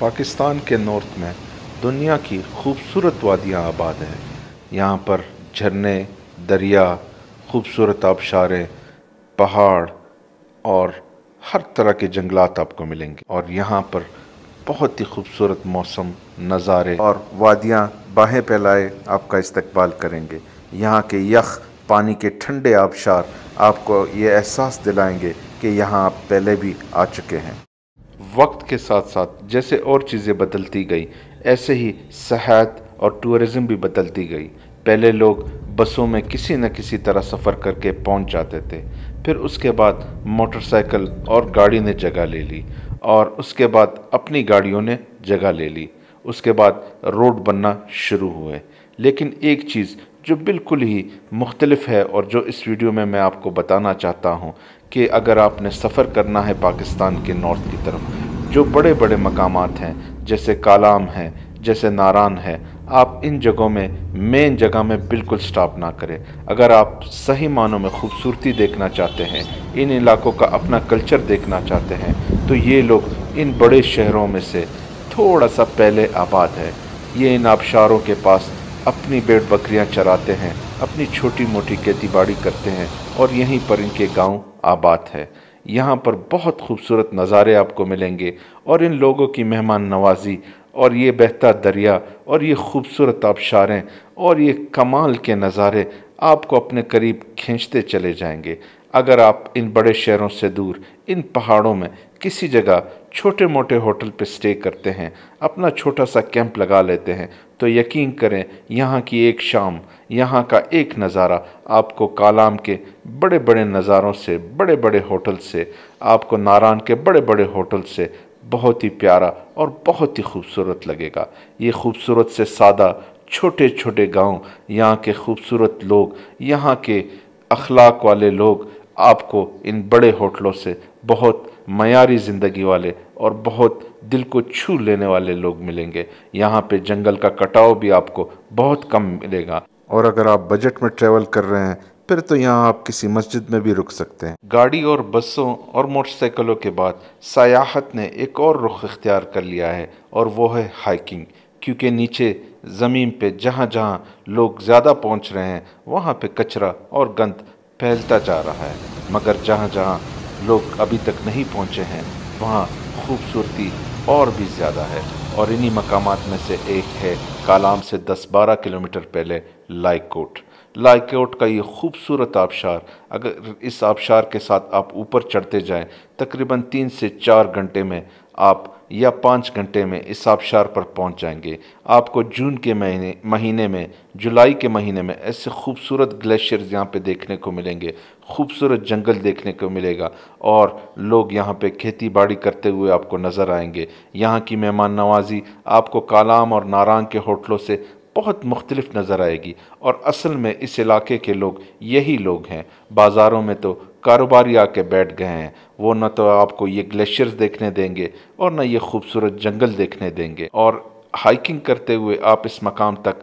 पाकिस्तान के नॉर्थ में दुनिया की खूबसूरत वादियाँ आबाद हैं यहाँ पर झरने दरिया खूबसूरत आबशारे पहाड़ और हर तरह के जंगलात आपको मिलेंगे और यहाँ पर बहुत ही खूबसूरत मौसम नज़ारे और वादियाँ बाहें फैलाए आपका इस्तकबाल करेंगे यहाँ के यख पानी के ठंडे आबशार आपको ये एहसास दिलाएंगे कि यहाँ आप पहले भी आ चुके हैं वक्त के साथ साथ जैसे और चीज़ें बदलती गई ऐसे ही सेहत और टूरिज़म भी बदलती गई पहले लोग बसों में किसी न किसी तरह सफ़र करके पहुंच जाते थे फिर उसके बाद मोटरसाइकिल और गाड़ी ने जगह ले ली और उसके बाद अपनी गाड़ियों ने जगह ले ली उसके बाद रोड बनना शुरू हुए लेकिन एक चीज़ जो बिल्कुल ही मुख्तलफ है और जो इस वीडियो में मैं आपको बताना चाहता हूँ कि अगर आपने सफ़र करना है पाकिस्तान के नॉर्थ की तरफ जो बड़े बड़े मकाम हैं जैसे कालाम है जैसे नारान है आप इन जगहों में मेन जगह में बिल्कुल स्टॉप ना करें अगर आप सही मानों में खूबसूरती देखना चाहते हैं इन इलाकों का अपना कल्चर देखना चाहते हैं तो ये लोग इन बड़े शहरों में से थोड़ा सा पहले आबाद है ये इन आबशारों के पास अपनी बेट बकरियां चराते हैं अपनी छोटी मोटी खेती बाड़ी करते हैं और यहीं पर इनके गांव आबाद है यहाँ पर बहुत खूबसूरत नज़ारे आपको मिलेंगे और इन लोगों की मेहमान नवाजी और ये बहता दरिया और ये खूबसूरत आबशारें और ये कमाल के नज़ारे आपको अपने करीब खींचते चले जाएंगे अगर आप इन बड़े शहरों से दूर इन पहाड़ों में किसी जगह छोटे मोटे होटल पर स्टे करते हैं अपना छोटा सा कैंप लगा लेते हैं तो यकीन करें यहाँ की एक शाम यहाँ का एक नज़ारा आपको कालाम के बड़े बड़े नज़ारों से बड़े बड़े होटल से आपको नारायण के बड़े बड़े होटल से बहुत ही प्यारा और बहुत ही खूबसूरत लगेगा ये खूबसूरत से सादा छोटे छोटे गांव यहाँ के खूबसूरत लोग यहाँ के अखलाक वाले लोग आपको इन बड़े होटलों से बहुत मयारी ज़िंदगी वाले और बहुत दिल को छू लेने वाले लोग मिलेंगे यहाँ पे जंगल का कटाव भी आपको बहुत कम मिलेगा और अगर आप बजट में ट्रेवल कर रहे हैं फिर तो यहाँ आप किसी मस्जिद में भी रुक सकते हैं गाड़ी और बसों और मोटरसाइकिलों के बाद सयाहत ने एक और रुख इख्तियार कर लिया है और वो है हाइकिंग क्योंकि नीचे ज़मीन पे जहाँ जहाँ लोग ज़्यादा पहुँच रहे हैं वहाँ पे कचरा और गंद फैलता जा रहा है मगर जहाँ जहाँ लोग अभी तक नहीं पहुँचे हैं वहाँ खूबसूरती और भी ज़्यादा है और इन्हीं मकामात में से एक है कालाम से 10-12 किलोमीटर पहले लाइकोट लाइकोट का ये खूबसूरत आबशार अगर इस आबशार के साथ आप ऊपर चढ़ते जाएं तकरीबन तीन से चार घंटे में आप या पाँच घंटे में इस आबशार पर पहुंच जाएंगे आपको जून के महीने महीने में जुलाई के महीने में ऐसे खूबसूरत ग्लेशियर्स यहाँ पे देखने को मिलेंगे खूबसूरत जंगल देखने को मिलेगा और लोग यहाँ पे खेती बाड़ी करते हुए आपको नज़र आएंगे यहाँ की मेहमान नवाजी आपको कालाम और नारांग के होटलों से बहुत मुख्तलिफ नज़र आएगी और असल में इस इलाके के लोग यही लोग हैं बाज़ारों में तो कारोबारी आके बैठ गए हैं वो न तो आपको ये ग्लेशियर्स देखने देंगे और न ये खूबसूरत जंगल देखने देंगे और हाइकिंग करते हुए आप इस मकाम तक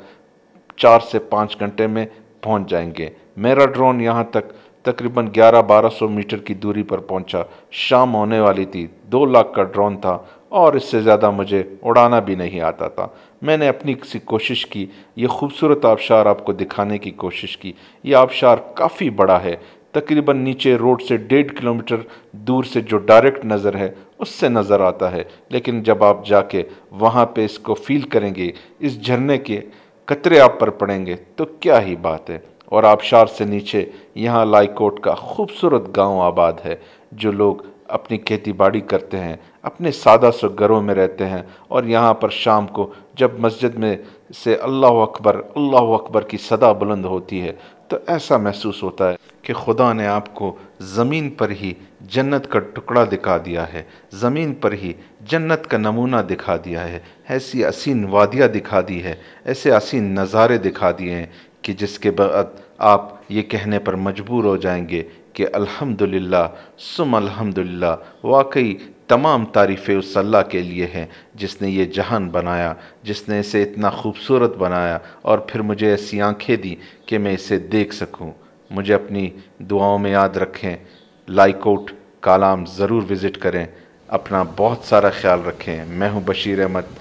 चार से पाँच घंटे में पहुँच जाएंगे मेरा ड्रोन यहाँ तक तकरीबन 11-1200 मीटर की दूरी पर पहुंचा शाम होने वाली थी दो लाख का ड्रोन था और इससे ज़्यादा मुझे उड़ाना भी नहीं आता था मैंने अपनी सी कोशिश की ये खूबसूरत आबशार आपको दिखाने की कोशिश की ये आबशार काफ़ी बड़ा है तकरीबन नीचे रोड से डेढ़ किलोमीटर दूर से जो डायरेक्ट नज़र है उससे नज़र आता है लेकिन जब आप जाके वहाँ पे इसको फील करेंगे इस झरने के कतरे आप पर पड़ेंगे तो क्या ही बात है और आबशार से नीचे यहाँ लाइकोट का खूबसूरत गांव आबाद है जो लोग अपनी खेती बाड़ी करते हैं अपने सादा से घरों में रहते हैं और यहाँ पर शाम को जब मस्जिद में से अल्लाह अकबर अल्लाह अकबर की सदा बुलंद होती है तो ऐसा महसूस होता है कि खुदा ने आपको ज़मीन पर ही जन्नत का टुकड़ा दिखा दिया है ज़मीन पर ही जन्नत का नमूना दिखा दिया है ऐसी असीन वादियाँ दिखा दी है ऐसे असीन नज़ारे दिखा दिए हैं कि जिसके बाद आप ये कहने पर मजबूर हो जाएंगे कि अल्हम्दुलिल्लाह सुम अल्हम्दुलिल्लाह वाकई तमाम तारीफ़ उस अल्लाह के लिए हैं जिसने ये जहान बनाया जिसने इसे इतना खूबसूरत बनाया और फिर मुझे ऐसी आंखें दी कि मैं इसे देख सकूं। मुझे अपनी दुआओं में याद रखें लाइकोट कलाम ज़रूर विज़िट करें अपना बहुत सारा ख्याल रखें मैं हूँ बशीर अहमद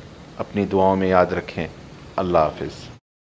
अपनी दुआओं में याद रखें अल्लाह हाफिज़